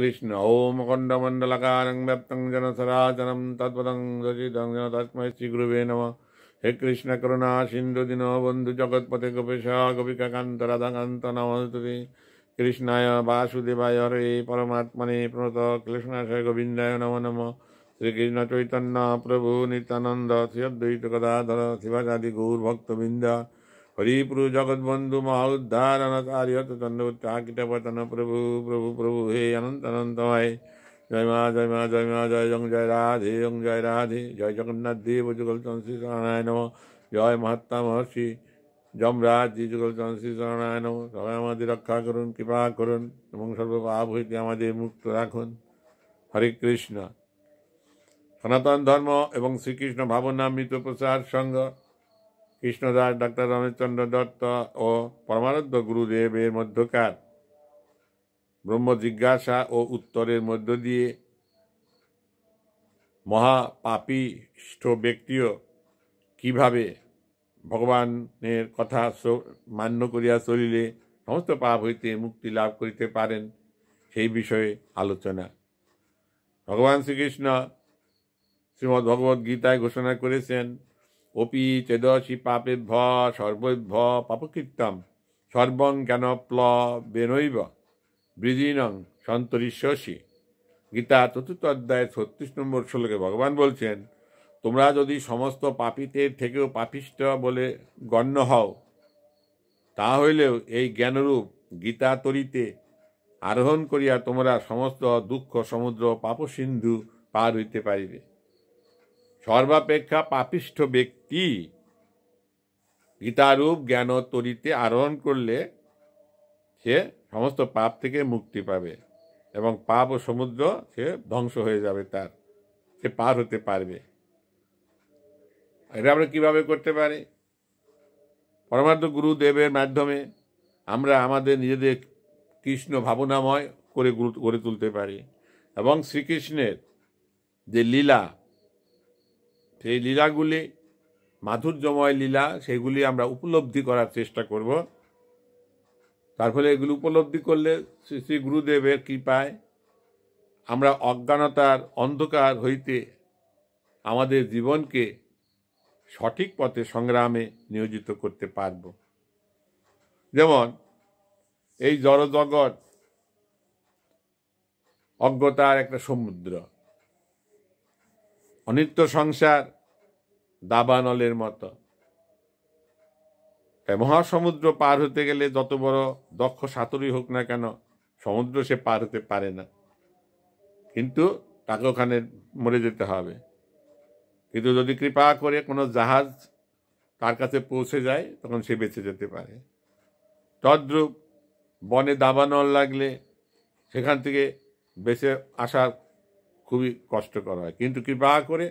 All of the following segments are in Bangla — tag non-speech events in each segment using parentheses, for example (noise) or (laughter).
कृष्ण ॐ मुकुण्डमण्डलकारं व्याप्तं जनसराचनं तत्पदं सचितं जन तस्मै श्रीगुरुवे नमः हे कृष्णकरुणा सिन्धुदिनो बन्धुजगत्पते गोपेशा गोपिकान्तराधाकान्तनमस्तुति कृष्णाय वासुदेवाय हरे परमात्मने प्रणत कृष्णाशय गोविन्दाय नमो नमः श्रीकृष्णचैतन्य प्रभु नित्यानन्द श्री अद्वैत गदाधर शिवाचादि गौरभक्तबिन्दा হরিপ্রু জগৎবন্ধু মহোদ্ধার অনতার্য তন্ডুত্তাকিটপতন প্রভু প্রভু প্রভু হে অনন্ত অনন্তময় জয় মা জয় মা জয় মা জয় জং জয় রাধে জং জয় রাধে জয় জগন্নাথ দেব যুগল চন্দ্রী শরণায় নম জয় মহাত্মা মহর্ষি জি যুগল চন্দ্রী শরণায় নম সবাই আমাদের রক্ষা করুন কৃপা করুন এবং সর্বপাপ হইতে আমাদের মুক্ত রাখুন হরে কৃষ্ণ সনাতন ধর্ম এবং শ্রীকৃষ্ণ ভাবনামৃত প্রচার সংঘ কৃষ্ণদাস ডক্টর রমেশচন্দ্র দত্ত ও পরমানন্দ গুরুদেবের মধ্যকার ব্রহ্ম জিজ্ঞাসা ও উত্তরের মধ্য দিয়ে মহাপাপিষ্ঠ ব্যক্তিও কিভাবে ভগবানের কথা মান্য করিয়া চলিলে সমস্ত পাপ হইতে মুক্তি লাভ করিতে পারেন সেই বিষয়ে আলোচনা ভগবান শ্রীকৃষ্ণ শ্রীমদ্ ভগবদ্ গীতায় ঘোষণা করেছেন অপি তেদশি পাপেভ্য সর্বভ্য পাপকৃত্যম সর্বং জ্ঞান প্ল বেনৈব বৃদিনং সন্তরিষ্যসি গীতা চতুর্থ অধ্যায় ছত্রিশ নম্বর শ্লোকে ভগবান বলছেন তোমরা যদি সমস্ত পাপিতের থেকেও পাপিষ্ট বলে গণ্য হও তা হইলেও এই জ্ঞানরূপ গীতা তরিতে আরোহণ করিয়া তোমরা সমস্ত দুঃখ সমুদ্র পাপসিন্ধু পার হইতে পারিবে সর্বাপেক্ষা পাপিষ্ঠ ব্যক্তি পিতারূপ জ্ঞান তরিতে আরোহণ করলে সে সমস্ত পাপ থেকে মুক্তি পাবে এবং পাপ ও সমুদ্র সে ধ্বংস হয়ে যাবে তার সে পার হতে পারবে এটা আমরা কীভাবে করতে পারি পরমার্থ গুরুদেবের মাধ্যমে আমরা আমাদের নিজেদের কৃষ্ণ ভাবনাময় করে গড়ে তুলতে পারি এবং শ্রীকৃষ্ণের যে লীলা সেই লীলাগুলি মাধুর্যময় লীলা সেগুলি আমরা উপলব্ধি করার চেষ্টা করব তার ফলে এগুলি উপলব্ধি করলে শ্রী শ্রী গুরুদেবের কৃপায় আমরা অজ্ঞানতার অন্ধকার হইতে আমাদের জীবনকে সঠিক পথে সংগ্রামে নিয়োজিত করতে পারব যেমন এই জড়জগৎ অজ্ঞতার একটা সমুদ্র অনিত্য সংসার দাবানলের মতো মহাসমুদ্র পার হতে গেলে যত বড় দক্ষ সাঁতরই হোক না কেন সমুদ্র সে পার হতে পারে না কিন্তু তাকে ওখানে মরে যেতে হবে কিন্তু যদি কৃপা করে কোনো জাহাজ তার কাছে পৌঁছে যায় তখন সে বেঁচে যেতে পারে তদ্রুপ বনে দাবানল লাগলে সেখান থেকে বেঁচে আসার খুবই কষ্টকর হয় কিন্তু কৃপা করে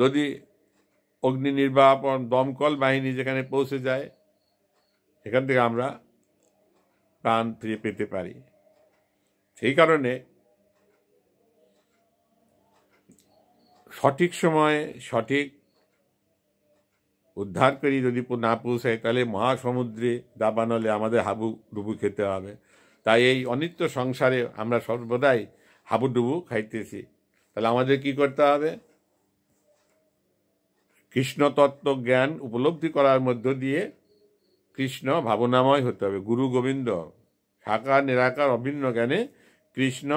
যদি অগ্নি নির্বাপন দমকল বাহিনী যেখানে পৌঁছে যায় সেখান থেকে আমরা প্রাণ ফিরে পেতে পারি সেই কারণে সঠিক সময়ে সঠিক উদ্ধার করি যদি না পৌঁছায় তাহলে মহাসমুদ্রে দাবানলে আমাদের হাবু ডুবু খেতে হবে তাই এই অনিত্য সংসারে আমরা সর্বদাই হাবুডুবু খাইতেছি তাহলে আমাদের কি করতে হবে কৃষ্ণতত্ত্ব জ্ঞান উপলব্ধি করার মধ্য দিয়ে কৃষ্ণ ভাবনাময় হতে হবে গুরু গোবিন্দ সাকার নিরাকার অভিন্ন জ্ঞানে কৃষ্ণ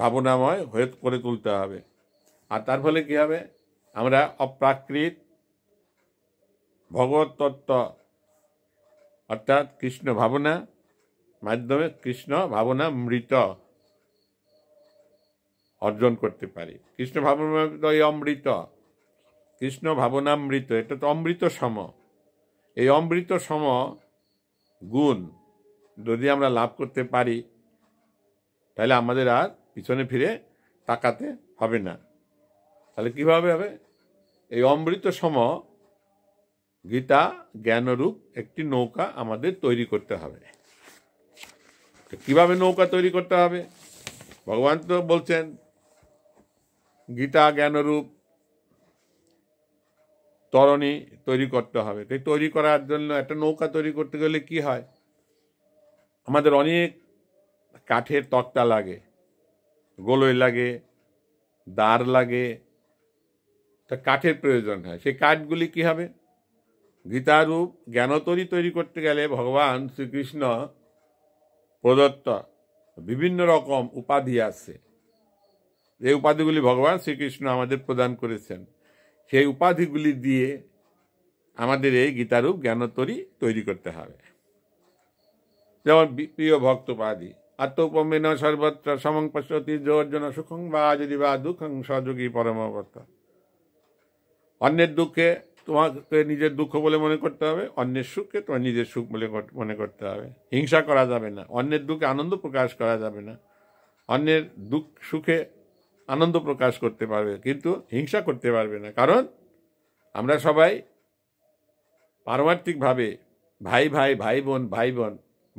ভাবনাময় হয়ে করে তুলতে হবে আর তার ফলে কী হবে আমরা অপ্রাকৃত ভগবত তত্ত্ব অর্থাৎ কৃষ্ণ ভাবনা মাধ্যমে কৃষ্ণ ভাবনা মৃত অর্জন করতে পারি কৃষ্ণ ভাবনাময় অমৃত কৃষ্ণ ভাবনামৃত এটা তো অমৃত সম এই অমৃত সম গুণ যদি আমরা লাভ করতে পারি তাহলে আমাদের আর পিছনে ফিরে তাকাতে হবে না তাহলে কীভাবে হবে এই অমৃত সম গীতা জ্ঞানরূপ একটি নৌকা আমাদের তৈরি করতে হবে কিভাবে নৌকা তৈরি করতে হবে ভগবান তো বলছেন গীতা জ্ঞানরূপ তরণী তৈরি করতে হবে তাই তৈরি করার জন্য একটা নৌকা তৈরি করতে গেলে কি হয় আমাদের অনেক কাঠের তক্তা লাগে গোলই লাগে দাঁড় লাগে তা কাঠের প্রয়োজন হয় সেই কাঠগুলি কি হবে গীতারূপ জ্ঞানতরি তৈরি করতে গেলে ভগবান শ্রীকৃষ্ণ প্রদত্ত বিভিন্ন রকম উপাধি আছে যে উপাধিগুলি ভগবান শ্রীকৃষ্ণ আমাদের প্রদান করেছেন সেই উপাধিগুলি দিয়ে আমাদের এই গীতারূপ জ্ঞানতরী তৈরি করতে হবে যেমন প্রিয় ভক্ত উপাধি আত্মপমেন সর্বত্র সমং পশ্যতি জর্জন সুখং বা যদি বা দুঃখং সহযোগী পরমাবর্ত অন্যের দুঃখে তোমাকে নিজের দুঃখ বলে মনে করতে হবে অন্যের সুখকে তোমার নিজের সুখ বলে মনে করতে হবে হিংসা করা যাবে না অন্যের দুঃখে আনন্দ প্রকাশ করা যাবে না অন্যের দুঃখ সুখে আনন্দ প্রকাশ করতে পারবে কিন্তু হিংসা করতে পারবে না কারণ আমরা সবাই পারমার্থিকভাবে ভাই ভাই ভাই বোন ভাই বোন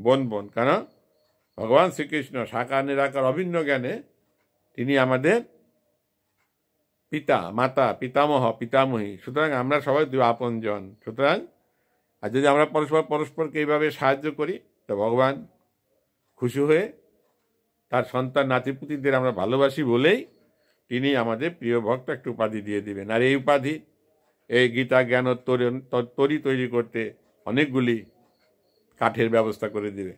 বোন বোন কারণ ভগবান শ্রীকৃষ্ণ সাকার নিরাকার অভিন্ন জ্ঞানে তিনি আমাদের পিতা মাতা পিতামহ পিতামহী সুতরাং আমরা সবাই দু আপনজন সুতরাং আর যদি আমরা পরস্পর পরস্পরকে এইভাবে সাহায্য করি তো ভগবান খুশি হয়ে তার সন্তান নাতিপুতিদের আমরা ভালোবাসি বলেই তিনি আমাদের প্রিয় ভক্ত একটা উপাধি দিয়ে দিবেন আর এই উপাধি এই গীতা জ্ঞান তরি তৈরি করতে অনেকগুলি কাঠের ব্যবস্থা করে দিবে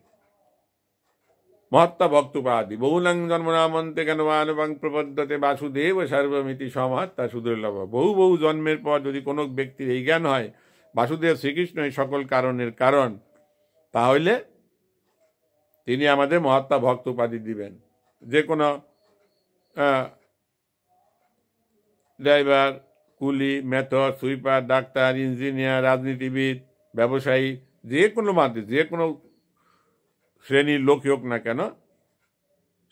মহাত্মা ভক্ত উপাধি বহুলাং কেন মানবাং প্রবদ্ধতে বাসুদেব সার্বমিতি সমহত্তা সুদুর্লভ বহু বহু জন্মের পর যদি কোনো ব্যক্তির এই জ্ঞান হয় বাসুদেব শ্রীকৃষ্ণ এই সকল কারণের কারণ তাহলে তিনি আমাদের মহাত্মা ভক্ত উপাধি দিবেন যে কোনো ড্রাইভার কুলি মেথর সুইপার ডাক্তার ইঞ্জিনিয়ার রাজনীতিবিদ ব্যবসায়ী যে কোনো মাধ্যমে যে কোনো শ্রেণীর লোক হোক না কেন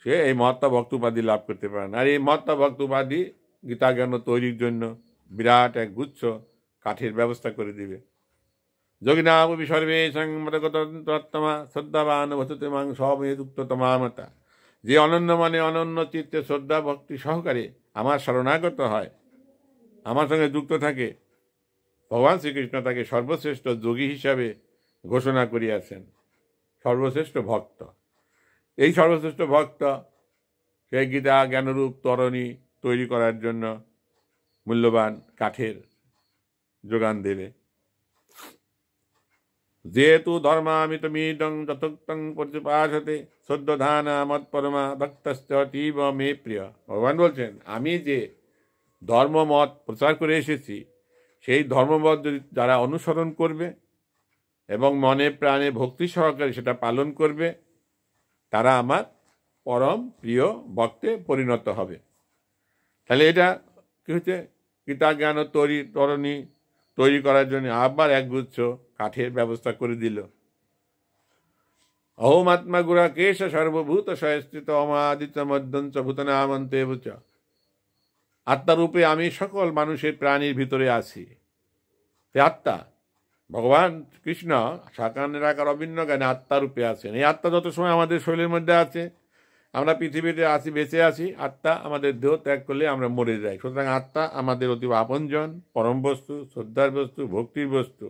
সে এই মহাত্মা ভক্ত উপাধি লাভ করতে পারে না আর এই মহাত্মা ভক্ত উপাধি গীতা জ্ঞান তৈরির জন্য বিরাট এক গুচ্ছ কাঠের ব্যবস্থা করে দিবে যোগিনাভূমি সর্বে সংমতগতমা শ্রদ্ধাবান ভচতে মাং যে অনন্য মানে অনন্য চিত্তে শ্রদ্ধা ভক্তি সহকারে আমার শরণাগত হয় আমার সঙ্গে যুক্ত থাকে ভগবান শ্রীকৃষ্ণ তাকে সর্বশ্রেষ্ঠ যোগী হিসাবে ঘোষণা করিয়াছেন সর্বশ্রেষ্ঠ ভক্ত এই সর্বশ্রেষ্ঠ ভক্ত সে গীতা জ্ঞানরূপ তরণী তৈরি করার জন্য মূল্যবান কাঠের যোগান দেবে যেহেতু মিডং যথোক্তং পর্যপাশতে সদ্যধানা মৎপরমা ভক্তস্য অতীব মে প্রিয় ভগবান বলছেন আমি যে ধর্মমত প্রচার করে এসেছি সেই ধর্মমত যদি যারা অনুসরণ করবে এবং মনে প্রাণে ভক্তি সহকারে সেটা পালন করবে তারা আমার পরম প্রিয় ভক্তে পরিণত হবে তাহলে এটা কী হচ্ছে গীতা জ্ঞান তৈরি তরণী তৈরি করার জন্য আবার একগুচ্ছ কাঠের ব্যবস্থা করে দিল অহমাত্মা গুড়া কেশ সর্বভূত সয়স্থিত অমাদিত মধ্যঞ্চ ভূতনামন্তে আত্মারূপে আমি সকল মানুষের প্রাণীর ভিতরে আছি তে আত্মা ভগবান কৃষ্ণ সাকানের আকার অভিন্ন জ্ঞানে আত্মারূপে আছেন এই আত্মা যত সময় আমাদের শরীরের মধ্যে আছে আমরা পৃথিবীতে আছি বেঁচে আছি আত্মা আমাদের দেহ ত্যাগ করলে আমরা মরে যাই সুতরাং আত্মা আমাদের অতি আপনজন পরম বস্তু শ্রদ্ধার বস্তু ভক্তির বস্তু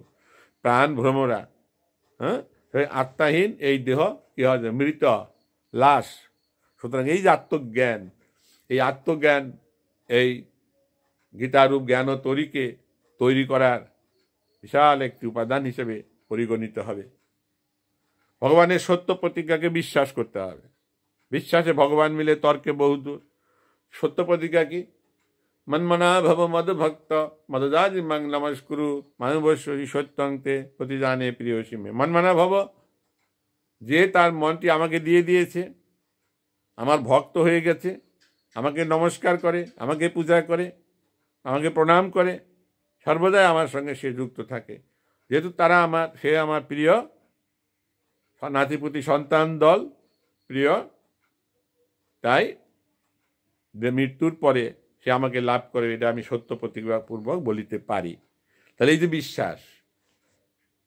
প্রাণ ভ্রমরা হ্যাঁ আত্মাহীন এই দেহ কী হয় মৃত লাশ সুতরাং এই যে আত্মজ্ঞান এই আত্মজ্ঞান এই গীতারূপ জ্ঞান তরিকে তৈরি করার বিশাল একটি উপাদান হিসেবে পরিগণিত হবে ভগবানের সত্য প্রতিজ্ঞাকে বিশ্বাস করতে হবে বিশ্বাসে ভগবান মিলে তর্কে বহুদূর সত্য প্রতিজ্ঞা কি মনমনা ভব মদ ভক্ত মদদাজ মাং নমস্কুরু মানবশ্বরী সত্যন্তে প্রতিদানে প্রিয় সিমে মনমনা ভব যে তার মনটি আমাকে দিয়ে দিয়েছে আমার ভক্ত হয়ে গেছে আমাকে নমস্কার করে আমাকে পূজা করে আমাকে প্রণাম করে সর্বদাই আমার সঙ্গে সে যুক্ত থাকে যেহেতু তারা আমার সে আমার প্রিয় নাতিপুতি সন্তান দল প্রিয় তাই যে মৃত্যুর পরে সে আমাকে লাভ করে এটা আমি সত্য প্রতিজ্ঞাপূর্বক বলিতে পারি তাহলে এই যে বিশ্বাস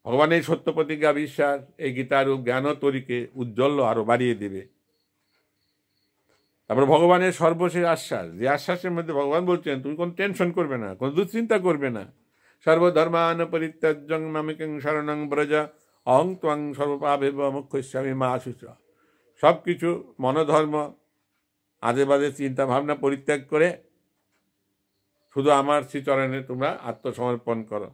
ভগবানের সত্য প্রতিজ্ঞা বিশ্বাস এই গীতারূপ জ্ঞান তরীকে উজ্জ্বল আরও বাড়িয়ে দেবে তারপরে ভগবানের সর্বশেষ আশ্বাস যে আশ্বাসের মধ্যে ভগবান বলছেন তুমি কোনো টেনশন করবে না কোনো দুশ্চিন্তা করবে না সর্বধর্মান পরিত্যাজ্যং নামিকং শরণং ব্রজা অং ত্বং সর্বপাবে মুখ্যস্বামী মা সুচ সব কিছু মনোধর্ম আদে বাদে চিন্তা ভাবনা পরিত্যাগ করে শুধু আমার শ্রীচরণে তোমরা আত্মসমর্পণ করো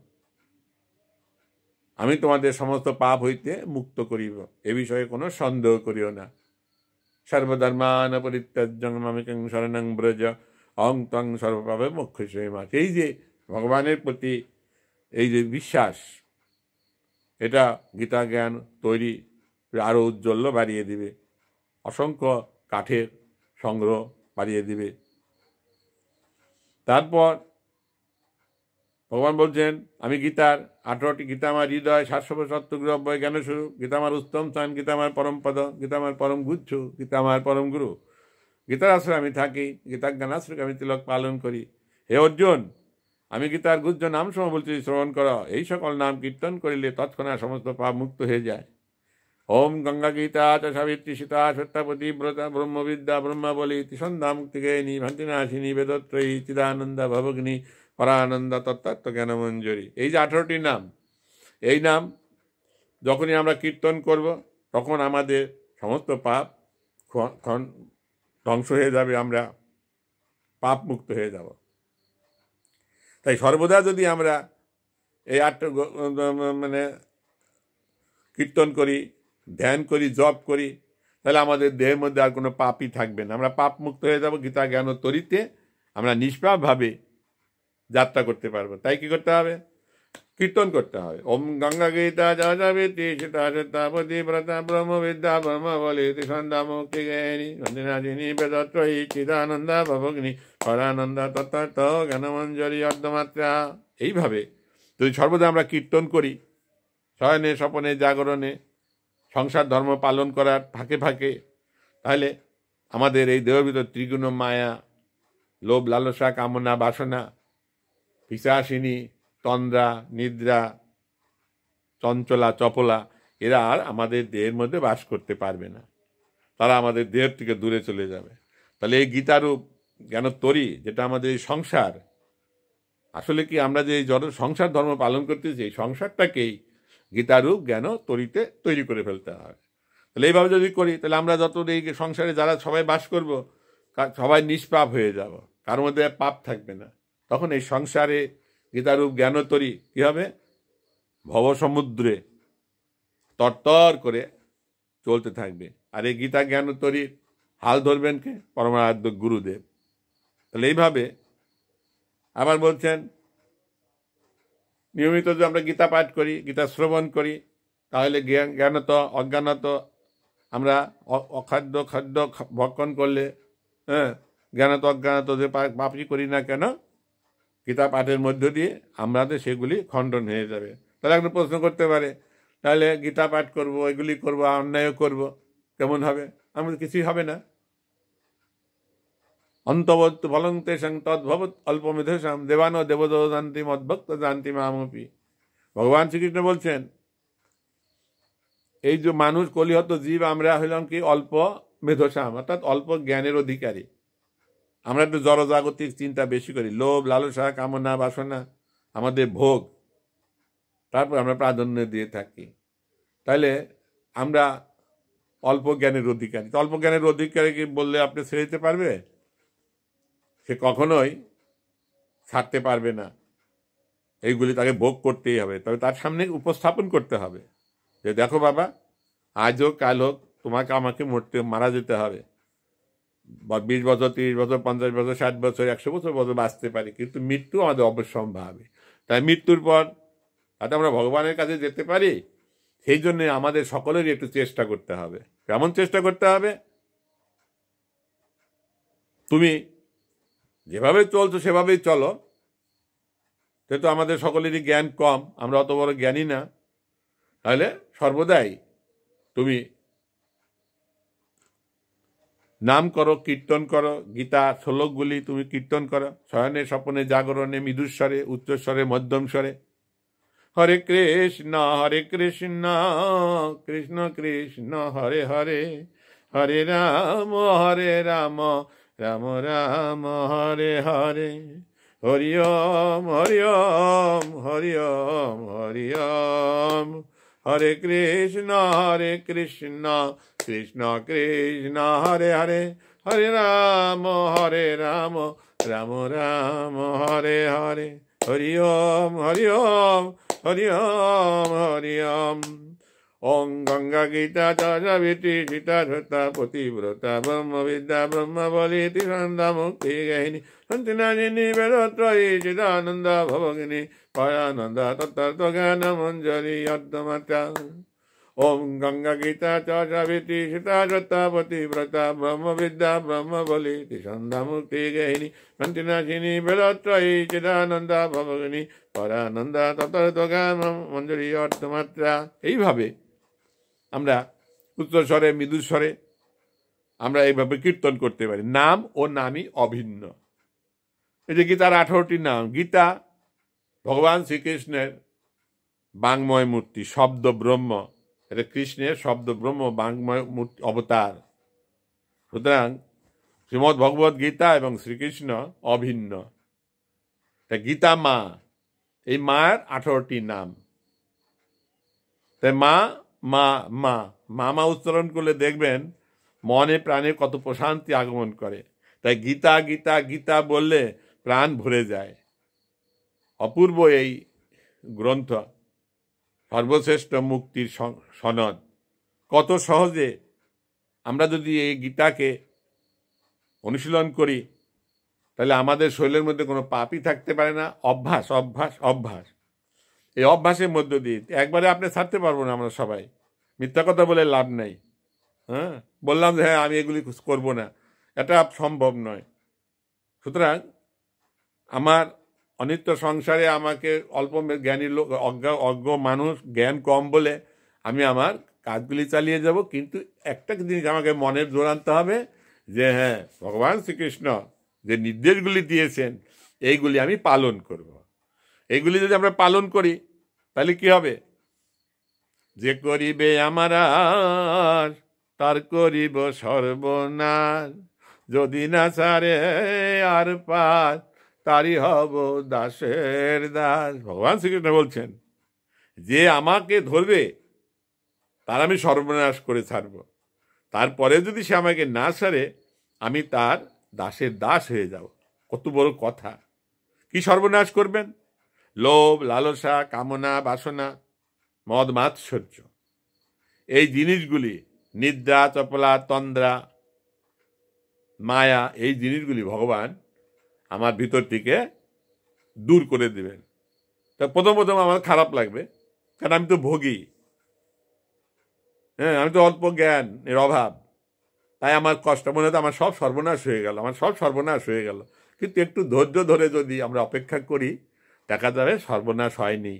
আমি তোমাদের সমস্ত পাপ হইতে মুক্ত করিব এ বিষয়ে কোনো সন্দেহ করিও না সর্বধর্মানপরিত্যাজ্যং মামিকং শরণং ব্রজ অং তং সর্বভাবে মুখ্য মাছ এই যে ভগবানের প্রতি এই যে বিশ্বাস এটা গীতা জ্ঞান তৈরি আরও উজ্জ্বল্য বাড়িয়ে দিবে অসংখ্য কাঠের সংগ্রহ বাড়িয়ে দিবে তারপর ভগবান বলছেন আমি গীতার আঠারোটি গীতা আমার হৃদয় সাতশো সত্যগ্রহ জ্ঞান স্বরূপ গীতা আমার উত্তম স্থান গীতা আমার পরম পদ গীতা আমার পরম গুচ্ছ গীতা আমার পরম গুরু গীতার আশ্রয় আমি থাকি গীতা আশ্রয় আমি তিলক পালন করি হে অর্জুন আমি গীতার গুজ্জ নাম সম বলছি শ্রবণ কর এই সকল নাম কীর্তন করিলে তৎক্ষণাৎ সমস্ত পাপ মুক্ত হয়ে যায় ওম গঙ্গা গীতা চ সাবিত্রী সীতা সত্যপতি ব্রতা ব্রহ্মবিদ্যা ব্রহ্মাবলী তিসন্ধ্যা মুক্তিকে নি ভান্তিনাশিনী বেদত্রয়ী চিদানন্দা ভবগ্নি পরানন্দা জ্ঞান মঞ্জুরি এই যে আঠারোটি নাম এই নাম যখনই আমরা কীর্তন করব তখন আমাদের সমস্ত পাপ ক্ষণ ধ্বংস হয়ে যাবে আমরা পাপ মুক্ত হয়ে যাব তাই সর্বদা যদি আমরা এই আট মানে কীর্তন করি ধ্যান করি জপ করি তাহলে আমাদের দেহের মধ্যে আর কোনো পাপই থাকবে না আমরা পাপ মুক্ত হয়ে যাব গীতা জ্ঞান তরিতে আমরা নিষ্পাপভাবে যাত্রা করতে পারবো তাই কি করতে হবে কীর্তন করতে হবে ওম গঙ্গা গীতা যাবে সীতাপতি ব্রতা ব্রহ্ম বিদ্যা ব্রহ্ম বলি সন্ধ্যা মুক্তি জ্ঞানী সন্ধিনাজিনী বেদত্রয়ী চিদানন্দা ভগ্নি হরানন্দা তত্ত্ব জ্ঞানমঞ্জরি অর্ধমাত্রা এইভাবে যদি সর্বদা আমরা কীর্তন করি শয়নে স্বপনে জাগরণে সংসার ধর্ম পালন করার ফাঁকে ফাঁকে তাহলে আমাদের এই দেহভিতর ত্রিগুণ মায়া লোভ লালসা কামনা বাসনা পিসাসিনী তন্দ্রা নিদ্রা চঞ্চলা চপলা এরা আর আমাদের দেহের মধ্যে বাস করতে পারবে না তারা আমাদের দেহের থেকে দূরে চলে যাবে তাহলে এই গীতারূপ জ্ঞানোত্তরী যেটা আমাদের এই সংসার আসলে কি আমরা যে জড় সংসার ধর্ম পালন করতেছি এই সংসারটাকেই গীতারূপ জ্ঞান তরিতে তৈরি করে ফেলতে হবে তাহলে এইভাবে যদি করি তাহলে আমরা যত এই সংসারে যারা সবাই বাস করব সবাই নিষ্পাপ হয়ে যাব কার মধ্যে পাপ থাকবে না তখন এই সংসারে গীতারূপ জ্ঞানতরী কী হবে ভবসমুদ্রে তরতর করে চলতে থাকবে আর এই গীতা জ্ঞানতরীর হাল ধরবেন কে পরমারাধ্য গুরুদেব তাহলে এইভাবে আবার বলছেন নিয়মিত যদি আমরা গীতা পাঠ করি গীতা শ্রবণ করি তাহলে জ্ঞানত অজ্ঞানত আমরা অখাদ্য খাদ্য ভক্ষণ করলে হ্যাঁ জ্ঞানত অজ্ঞানত যে পাপি করি না কেন কিতাব পাঠের মধ্য দিয়ে আমাদের সেগুলি খণ্ডন হয়ে যাবে তাহলে একটা প্রশ্ন করতে পারে তাহলে গীতা পাঠ করব এগুলি করব অন্যায় করব কেমন হবে আমাদের কিছুই হবে না অন্তবত ভলন্তে সং অল্প অল্পমেধসাম দেবান দেবদ জান্তি মদ্ভক্ত জান্তি মামপি ভগবান শ্রীকৃষ্ণ বলছেন এই যে মানুষ কলিহত জীব আমরা হইলাম কি অল্প মেধসাম অর্থাৎ অল্প জ্ঞানের অধিকারী আমরা একটু জড়জাগতিক চিন্তা বেশি করি লোভ লালসা কামনা বাসনা আমাদের ভোগ তারপর আমরা প্রাধান্য দিয়ে থাকি তাহলে আমরা অল্প জ্ঞানের অধিকারী অল্প জ্ঞানের অধিকারীকে বললে আপনি ছেড়ে দিতে পারবে সে কখনোই ছাড়তে পারবে না এইগুলি তাকে ভোগ করতেই হবে তবে তার সামনে উপস্থাপন করতে হবে যে দেখো বাবা আজ হোক কাল হোক তোমাকে আমাকে মরতে মারা যেতে হবে বিশ বছর তিরিশ বছর পঞ্চাশ বছর ষাট বছর একশো বছর বছর বাঁচতে পারি কিন্তু মৃত্যু আমাদের অবশ্যম্ভাবী তাই মৃত্যুর পর তাতে আমরা ভগবানের কাছে যেতে পারি সেই জন্যে আমাদের সকলেরই একটু চেষ্টা করতে হবে কেমন চেষ্টা করতে হবে তুমি যেভাবে চলছো সেভাবেই চলো যেহেতু আমাদের সকলেরই জ্ঞান কম আমরা অত বড় জ্ঞানী না তাহলে সর্বদাই তুমি নাম করো কীর্তন করো গীতা শ্লোকগুলি তুমি কীর্তন করো শয়নে স্বপনে জাগরণে মৃদুস্বরে উচ্চস্বরে মধ্যম স্বরে হরে কৃষ্ণ হরে কৃষ্ণ কৃষ্ণ কৃষ্ণ হরে হরে হরে রাম হরে রাম রাম রাম হরে হরে হরি ওম হরি ওম হরি ওম হরি ওম হরে কৃষ্ণ হরে কৃষ্ণ कृष्ण कृष्ण हरे हरे हरे राम हरे राम राम राम हरे हरे हरि ओम हरि ओम हरि ओम हरि ओम ओम गंगा गीता चीता सीता धृता व्रता ब्रह्म विद्या ब्रह्म बलिति नंदा मुक्ति गहिनी संतनाजिनी वेदत्रयी चिदानंद भवगिनी ज्ञान मंजरी अद्वमता ॐ गङ्गगीता चाचाविति शिताजतापति व्रता ब्रह्मविद्या ब्रह्मबलि तिषन्धमुक्तिगहिनि कन्तिनाशिनि वेदत्रयी চিদানন্দা ভগিনী পরানন্দা ততর দোকান মঞ্জুরি অর্থমাত্রা এইভাবে আমরা উত্তর স্বরে মৃদু স্বরে আমরা এইভাবে কীর্তন করতে পারি নাম ও নামই অভিন্ন এই যে গীতার আঠারোটি নাম গীতা ভগবান শ্রীকৃষ্ণের বাংময় মূর্তি শব্দ ব্রহ্ম এটা কৃষ্ণের শব্দ ব্রহ্ম বাংময় অবতার সুতরাং শ্রীমদ্ ভগবত গীতা এবং শ্রীকৃষ্ণ অভিন্ন তা গীতা মা এই মায়ের আঠারোটি নাম তাই মা মা মা মা মা উচ্চারণ করলে দেখবেন মনে প্রাণে কত প্রশান্তি আগমন করে তাই গীতা গীতা গীতা বললে প্রাণ ভরে যায় অপূর্ব এই গ্রন্থ সর্বশ্রেষ্ঠ মুক্তির সনদ কত সহজে আমরা যদি এই গীতাকে অনুশীলন করি তাহলে আমাদের শরীরের মধ্যে কোনো পাপই থাকতে পারে না অভ্যাস অভ্যাস অভ্যাস এই অভ্যাসের মধ্য দিয়ে একবারে আপনি ছাড়তে পারবো না আমরা সবাই মিথ্যা কথা বলে লাভ নেই হ্যাঁ বললাম যে হ্যাঁ আমি এগুলি করব না এটা সম্ভব নয় সুতরাং আমার অনিত্য সংসারে আমাকে অল্প জ্ঞানী লোক অজ্ঞ অজ্ঞ মানুষ জ্ঞান কম বলে আমি আমার কাজগুলি চালিয়ে যাব কিন্তু একটা জিনিস আমাকে মনের জোর আনতে হবে যে হ্যাঁ ভগবান শ্রীকৃষ্ণ যে নির্দেশগুলি দিয়েছেন এইগুলি আমি পালন করব। এইগুলি যদি আমরা পালন করি তাহলে কি হবে যে করিবে আমার তার করিব সর্বনাশ যদি না সারে আর পার তারই হব দাসের দাস ভগবান শ্রীকৃষ্ণ বলছেন যে আমাকে ধরবে তার আমি সর্বনাশ করে ছাড়ব তারপরে যদি সে আমাকে না সারে আমি তার দাসের দাস হয়ে যাব কত বড় কথা কি সর্বনাশ করবেন লোভ লালসা কামনা বাসনা মদ মাৎসর্য এই জিনিসগুলি নিদ্রা চপলা তন্দ্রা মায়া এই জিনিসগুলি ভগবান আমার ভিতরটিকে দূর করে দেবেন তা প্রথম প্রথম আমার খারাপ লাগবে কারণ আমি তো ভোগী হ্যাঁ আমি তো অল্প জ্ঞান এর অভাব তাই আমার কষ্ট মনে হতো আমার সব সর্বনাশ হয়ে গেল আমার সব সর্বনাশ হয়ে গেল কিন্তু একটু ধৈর্য ধরে যদি আমরা অপেক্ষা করি দেখা যাবে সর্বনাশ হয়নি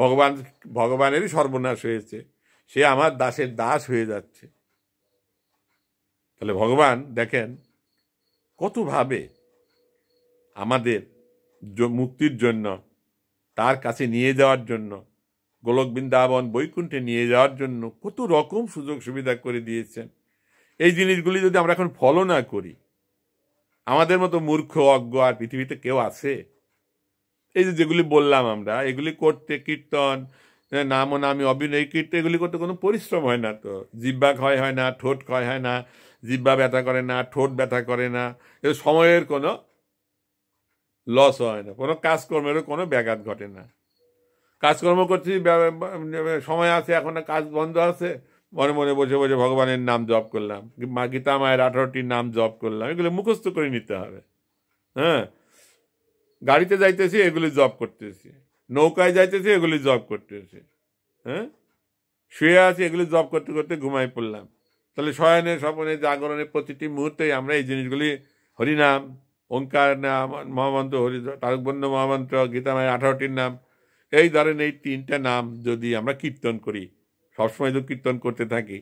ভগবান ভগবানেরই সর্বনাশ হয়েছে সে আমার দাসের দাস হয়ে যাচ্ছে তাহলে ভগবান দেখেন কতভাবে আমাদের মুক্তির জন্য তার কাছে নিয়ে যাওয়ার জন্য গোলক বৃন্দাবন বৈকুণ্ঠে নিয়ে যাওয়ার জন্য কত রকম সুযোগ সুবিধা করে দিয়েছেন এই জিনিসগুলি যদি আমরা এখন ফলো না করি আমাদের মতো মূর্খ অজ্ঞ আর পৃথিবীতে কেউ আছে এই যে যেগুলি বললাম আমরা এগুলি করতে কীর্তন নাম নামে অভিনয় কীর্তন এগুলি করতে কোনো পরিশ্রম হয় না তো জিব্বা ক্ষয় হয় না ঠোঁট ক্ষয় হয় না জিব্বা ব্যথা করে না ঠোঁট ব্যথা করে না সময়ের কোনো লস হয় না কোনো কাজকর্মেরও কোনো ব্যাঘাত ঘটে না কাজকর্ম করছি সময় আছে এখন কাজ বন্ধ আছে মনে মনে বসে বসে ভগবানের নাম জপ করলাম মা গীতা মায়ের আঠারোটির নাম জপ করলাম এগুলো মুখস্থ করে নিতে হবে হ্যাঁ গাড়িতে যাইতেছি এগুলি জব করতেছি নৌকায় যাইতেছি এগুলি জব করতেছি হ্যাঁ শুয়ে আছি এগুলি জব করতে করতে ঘুমাই পড়লাম তাহলে শয়নে স্বপনে জাগরণে প্রতিটি মুহূর্তে আমরা এই জিনিসগুলি হরিনাম ওঙ্কার মহামন্ত্র হরি তারকবন্য মহামন্ত্র গীতামায় আঠারোটির নাম এই ধরেন এই তিনটা নাম যদি আমরা কীর্তন করি সবসময় তো কীর্তন করতে থাকি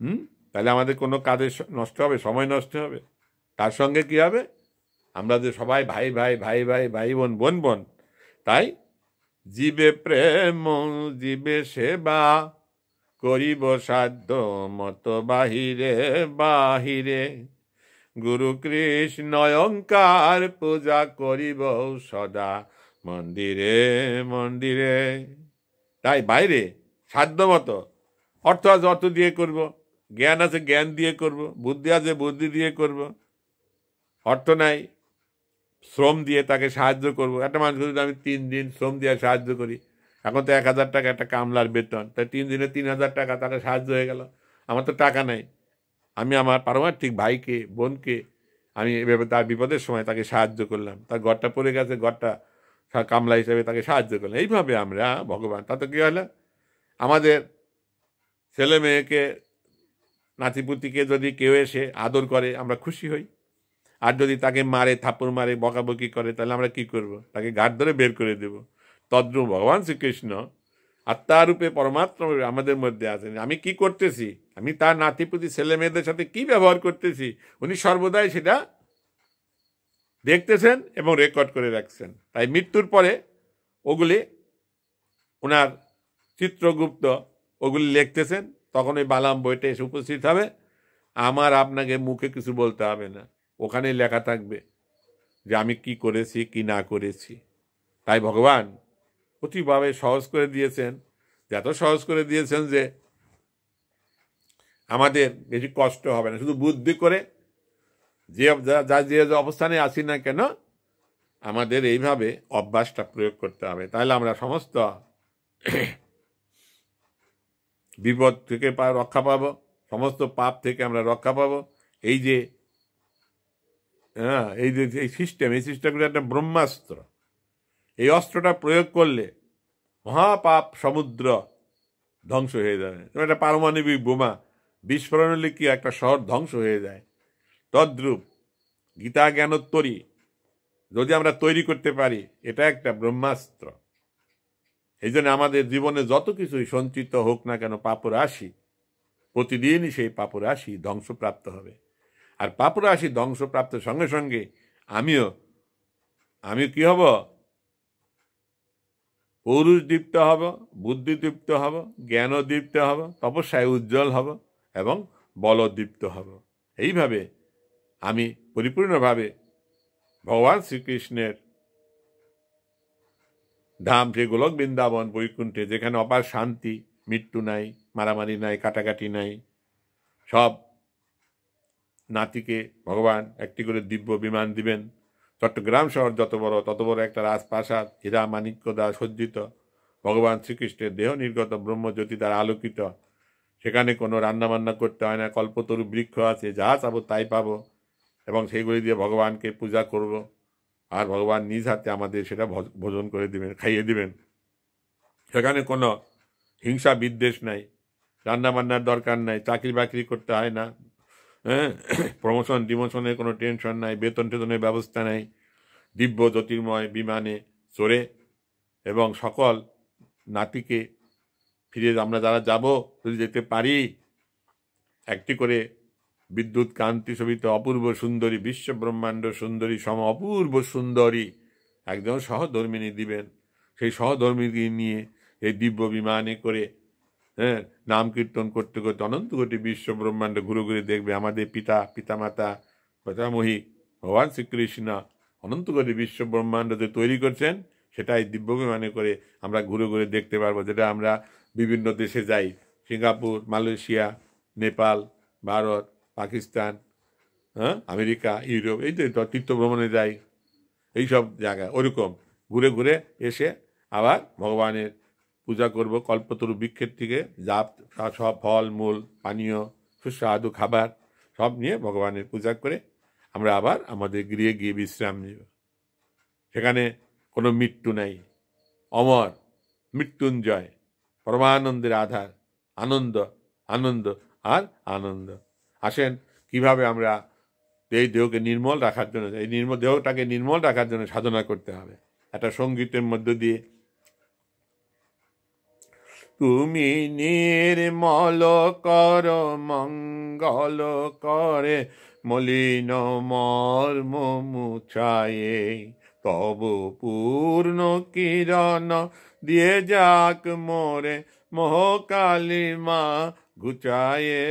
হুম তাহলে আমাদের কোনো কাজে নষ্ট হবে সময় নষ্ট হবে তার সঙ্গে কি হবে আমরা যে সবাই ভাই ভাই ভাই ভাই ভাই বোন বোন বোন তাই জীবে প্রেম জীবে সেবা করিব সাধ্য মত বাহিরে বাহিরে গুরু কৃষ্ণ কৃষ্ণয়ঙ্কার পূজা করিব সদা মন্দিরে মন্দিরে তাই বাইরে মতো অর্থ আছে অর্থ দিয়ে করব জ্ঞান আছে জ্ঞান দিয়ে করব বুদ্ধি আছে বুদ্ধি দিয়ে করব অর্থ নাই শ্রম দিয়ে তাকে সাহায্য করব একটা মানুষ যদি আমি তিন দিন শ্রম দিয়ে সাহায্য করি এখন তো এক হাজার টাকা একটা কামলার বেতন তাই তিন দিনে তিন হাজার টাকা তাকে সাহায্য হয়ে গেল আমার তো টাকা নাই আমি আমার পারমার্থিক ভাইকে বোনকে আমি তার বিপদের সময় তাকে সাহায্য করলাম তার ঘরটা পড়ে গেছে ঘরটা কামলা হিসাবে তাকে সাহায্য করলাম এইভাবে আমরা ভগবান তাতে কী হলো আমাদের ছেলে মেয়েকে নাতিপুতিকে যদি কেউ এসে আদর করে আমরা খুশি হই আর যদি তাকে মারে থাপুর মারে বকাবকি করে তাহলে আমরা কি করব তাকে ঘাট ধরে বের করে দেব তদ্রু ভগবান শ্রীকৃষ্ণ আত্মারূপে পরমাত্ম আমাদের মধ্যে আছেন আমি কি করতেছি আমি তার নাতিপুতি ছেলে মেয়েদের সাথে কি ব্যবহার করতেছি উনি সর্বদাই সেটা দেখতেছেন এবং রেকর্ড করে রাখছেন তাই মৃত্যুর পরে ওগুলি ওনার চিত্রগুপ্ত ওগুলি লিখতেছেন তখন ওই বালাম বইটা এসে উপস্থিত হবে আমার আপনাকে মুখে কিছু বলতে হবে না ওখানে লেখা থাকবে যে আমি কি করেছি কি না করেছি তাই ভগবান অতিভাবে সহজ করে দিয়েছেন এত সহজ করে দিয়েছেন যে আমাদের বেশি কষ্ট হবে না শুধু বুদ্ধি করে যে যা যে যে অবস্থানে আসি না কেন আমাদের এইভাবে অভ্যাসটা প্রয়োগ করতে হবে তাহলে আমরা সমস্ত (clears throat) বিপদ থেকে রক্ষা পাবো সমস্ত পাপ থেকে আমরা রক্ষা পাবো এই যে হ্যাঁ এই যে এই সিস্টেম এই সিস্টেমগুলো একটা ব্রহ্মাস্ত্র এই অস্ত্রটা প্রয়োগ করলে মহাপাপ সমুদ্র ধ্বংস হয়ে যাবে একটা পারমাণবিক বোমা বিস্ফোরণ হলে কি একটা শহর ধ্বংস হয়ে যায় তদ্রূপ গীতা জ্ঞানোত্তরী যদি আমরা তৈরি করতে পারি এটা একটা ব্রহ্মাস্ত্র এই জন্য আমাদের জীবনে যত কিছুই সঞ্চিত হোক না কেন পাপরাশি প্রতিদিনই সেই পাপরাশি ধ্বংসপ্রাপ্ত হবে আর পাপরাশি ধ্বংসপ্রাপ্তের সঙ্গে সঙ্গে আমিও আমি কি হব পৌরুষ দীপ্ত হব বুদ্ধি দীপ্ত হব জ্ঞান দীপ্ত হব তপস্যায় উজ্জ্বল হব এবং বলদীপ্ত হব এইভাবে আমি পরিপূর্ণভাবে ভগবান শ্রীকৃষ্ণের ধাম সে গোলক বৃন্দাবন বৈকুণ্ঠে যেখানে অপার শান্তি মৃত্যু নাই মারামারি নাই কাটাকাটি নাই সব নাতিকে ভগবান একটি করে দিব্য বিমান দিবেন চট্টগ্রাম শহর যত বড় তত বড় একটা রাজপ্রাসাদ হীরা মাণিক্য দ্বারা সজ্জিত ভগবান শ্রীকৃষ্ণের দেহ নির্গত ব্রহ্মজ্যোতি দ্বারা আলোকিত সেখানে কোনো রান্নাবান্না করতে হয় না কল্পতরু বৃক্ষ আছে যা চাব তাই পাবো এবং সেইগুলি দিয়ে ভগবানকে পূজা করব আর ভগবান নিজ হাতে আমাদের সেটা ভোজন করে দিবেন খাইয়ে দিবেন সেখানে কোনো হিংসা বিদ্বেষ নাই রান্নাবান্নার দরকার নাই চাকরি বাকরি করতে হয় না হ্যাঁ প্রমোশন ডিমোশনের কোনো টেনশন নাই বেতন টেতনের ব্যবস্থা নেই দিব্য জ্যোতির্ময় বিমানে চড়ে এবং সকল নাতিকে ফিরে আমরা যারা যাব যদি যেতে পারি একটি করে বিদ্যুৎ কান্তি ছবিতে অপূর্ব সুন্দরী বিশ্ব ব্রহ্মাণ্ড সুন্দরী সম অপূর্ব সুন্দরী একজন সহধর্মিনী দিবেন সেই সহধর্মিনী নিয়ে এই দিব্য বিমানে করে হ্যাঁ নাম কীর্তন করতে করতে অনন্ত কোটি বিশ্ব ব্রহ্মাণ্ড ঘুরে ঘুরে দেখবে আমাদের পিতা পিতামাতা পিতামহী ভগবান শ্রীকৃষ্ণ অনন্ত কোটি বিশ্ব ব্রহ্মাণ্ড যে তৈরি করছেন সেটাই দিব্যভিমানে করে আমরা ঘুরে ঘুরে দেখতে পারবো যেটা আমরা বিভিন্ন দেশে যাই সিঙ্গাপুর মালয়েশিয়া নেপাল ভারত পাকিস্তান হ্যাঁ আমেরিকা ইউরোপ এই যে তীর্থ ভ্রমণে যাই এইসব জায়গা ওরকম ঘুরে ঘুরে এসে আবার ভগবানের পূজা করব কল্পতরু বৃক্ষের থেকে যা সব ফল মূল পানীয় সুস্বাদু খাবার সব নিয়ে ভগবানের পূজা করে আমরা আবার আমাদের গৃহে গিয়ে বিশ্রাম নেব সেখানে কোনো মৃত্যু নাই অমর মৃত্যুঞ্জয় পরমানন্দের আধার আনন্দ আনন্দ আর আনন্দ আসেন কিভাবে আমরা এই দেহকে নির্মল রাখার জন্য এই নির্মল দেহটাকে নির্মল রাখার জন্য সাধনা করতে হবে একটা সঙ্গীতের মধ্য দিয়ে তুমি নির্মল কর মঙ্গল করে মলিন মর্ম মুছায়ে তব পূর্ণ কিরণ দিয়ে যাক মোরে মহকালিমা ঘুচায়ে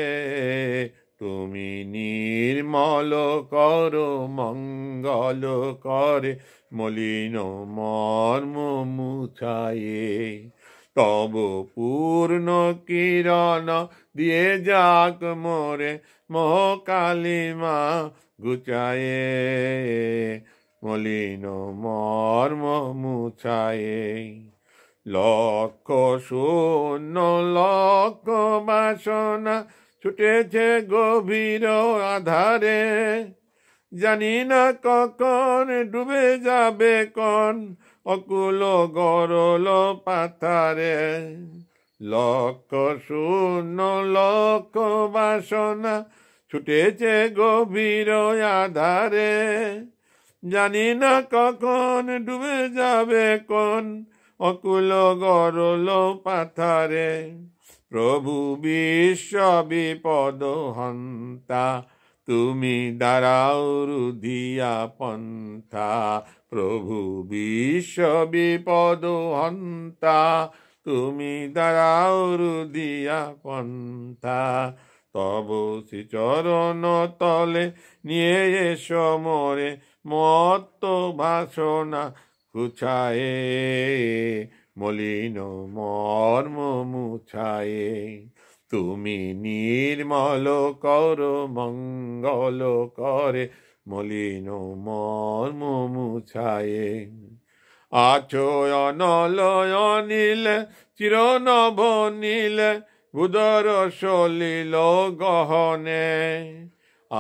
তুমি নির্মল কর মঙ্গল করে মলিন মর্ম মুছায়ে তব পূর্ণ কিরণ দিয়ে যাক মোরে মহকালিমা গুচায়ে মলিন মর্ম মুছায়ে লক্ষ শূন্য লক্ষ বাসনা ছুটেছে গভীর আধারে জানি না কখন ডুবে যাবে কন অকুল গরল পাতারে লক্ষ শূন্য লক্ষ বাসনা ছুটেছে গভীর আধারে জানি না কখন ডুবে যাবে কোন অকুল গরল পাথারে প্রভু বিশ্ব বিপদ হন্তা তুমি দাঁড়াও রুধিয়া পন্থা প্রভু বিশ্ব বিপদ হন্তা তুমি দাঁড়াও রুধিয়া পন্থা তব চরণ তলে নিয়ে এস মরে মত ভাষণা খুছায়ে মলিন মর্ম মুছায়ে তুমি নির্মল কর মঙ্গল করে মলিন মর্ম মুছায়ে আছো অনলয় নীল চিরনব নীল বুদর সলিল গহনে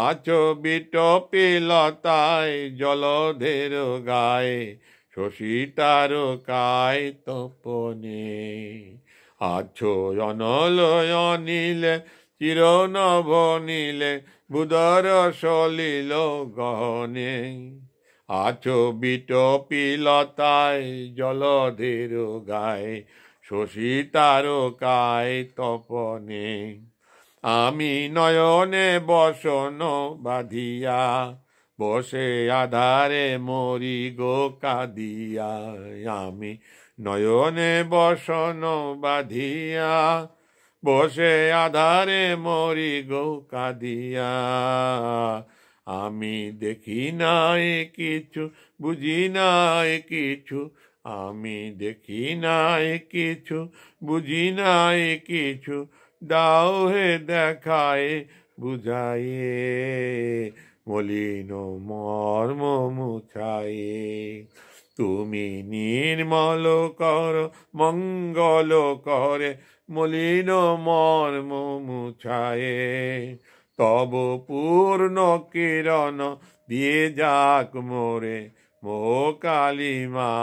আচো বিটপিলতায় জলধের গায়ে শশী কায় তপনে আচ্ছয়নলয় নীলে চিরনভ নীলে বুদর সলিল গহনে আচবিত পিলতায় জলধির গায়ে শশী কায় তপনে আমি নয়নে বসন বাঁধিয়া বসে আধারে মরি গো কাঁদিয়া আমি নয়নে বসন বাধিয়া বসে আধারে মরি গৌ কাঁদিয়া আমি দেখি নাই কিছু বুঝি নাই কিছু আমি দেখি নাই কিছু বুঝি নাই কিছু দাও হে দেখায় বুঝায়ে মলিন মর্ম মুছায়ে তুমি নির্মল কর মঙ্গল করে মলিন মন মুছায়ে তব পূর্ণ কিরণ দিয়ে যাক মোরে মো মা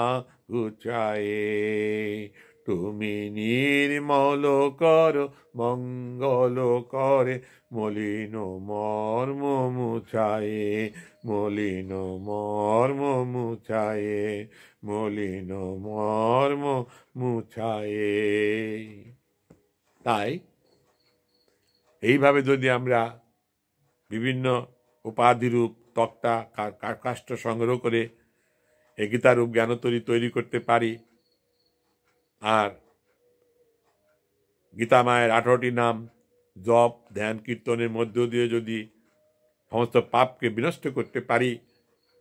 গুছায়ে তুমি নির্মল কর মঙ্গল করে মলিন মর্ম মুছায়ে মলিন মর্ম মুছায়ে মলিন মর্ম মুছায়ে তাই এইভাবে যদি আমরা বিভিন্ন উপাধিরূপ তক্তা কাষ্ঠ সংগ্রহ করে এ গীতারূপ জ্ঞানতরী তৈরি করতে পারি আর গীতা মায়ের আঠারোটি নাম জপ ধ্যান কীর্তনের মধ্য দিয়ে যদি সমস্ত পাপকে বিনষ্ট করতে পারি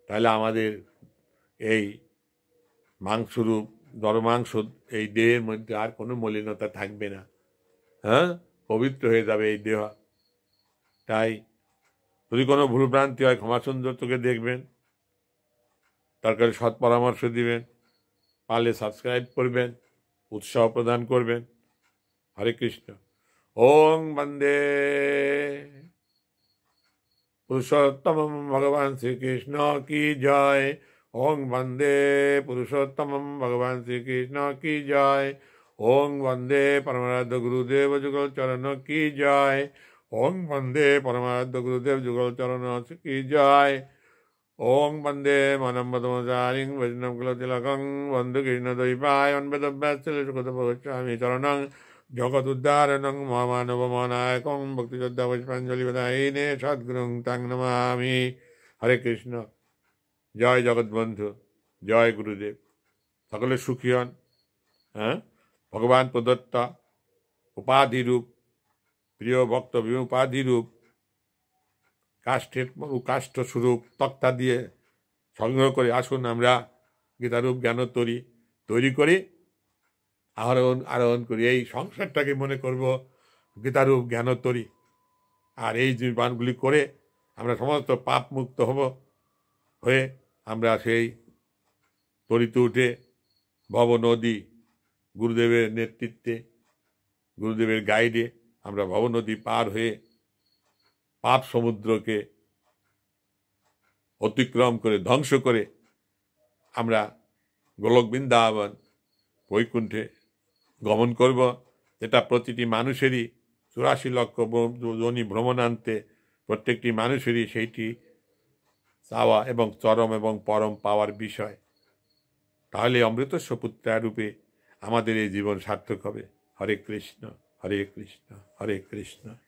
তাহলে আমাদের এই মাংসরূপ দরমাংস এই দেহের মধ্যে আর কোনো মলিনতা থাকবে না হ্যাঁ পবিত্র হয়ে যাবে এই দেহ তাই যদি কোনো ভুলভ্রান্তি হয় ক্ষমাসুন্দর তোকে দেখবেন তার কাছে সৎ পরামর্শ দিবেন পারলে সাবস্ক্রাইব করবেন উৎসাহ প্রদান করবেন হরে কৃষ্ণ ওং বন্দে পুরুষোত্তম ভগবান শ্রীকৃষ্ণ কি জয় ওং বন্দে পুরুষোত্তম ভগবান শ্রীকৃষ্ণ কি জয় ওং বন্দে পরমারাধ্য গুরুদেব যুগল চরণ কি জয় ওং বন্দে পরমারাধ্য গুরুদেব যুগল চরণ কি জয় ஓம் வந்தே மனம் பதமதாரிங் வஜனம் குலதிலகங் வந்து கிருஷ்ணதுய்பாய் ஒன்பது பேஸ்தில் குதபகுச்சாமி சரணங் জগৎ উদ্ধারণং মহামানব মনায়কং ভক্তি শ্রদ্ধা পুষ্পাঞ্জলি বদায়নে সদ্গুরুং তাং নমামি হরে কৃষ্ণ জয় জগৎবন্ধু জয় গুরুদেব সকলে সুখী হন হ্যাঁ ভগবান প্রদত্তা উপাধিরূপ প্রিয় ভক্ত উপাধিরূপ কাষ্ঠের কাষ্ঠ স্বরূপ তক্তা দিয়ে সংগ্রহ করে আসুন আমরা গীতারূপ জ্ঞান তৈরি তৈরি করি আহরণ আরোহণ করি এই সংসারটাকে মনে করব গীতারূপ জ্ঞান তৈরি আর এই নির্মাণগুলি করে আমরা সমস্ত পাপ মুক্ত হব হয়ে আমরা সেই তরিতে উঠে ভব নদী গুরুদেবের নেতৃত্বে গুরুদেবের গাইডে আমরা ভবনদী পার হয়ে পাপ সমুদ্রকে অতিক্রম করে ধ্বংস করে আমরা গোলক বৃন্দাবন বৈকুণ্ঠে গমন করব এটা প্রতিটি মানুষেরই চুরাশি লক্ষ জনি আনতে প্রত্যেকটি মানুষেরই সেইটি চাওয়া এবং চরম এবং পরম পাওয়ার বিষয় তাহলে অমৃতস্ব রূপে আমাদের এই জীবন সার্থক হবে হরে কৃষ্ণ হরে কৃষ্ণ হরে কৃষ্ণ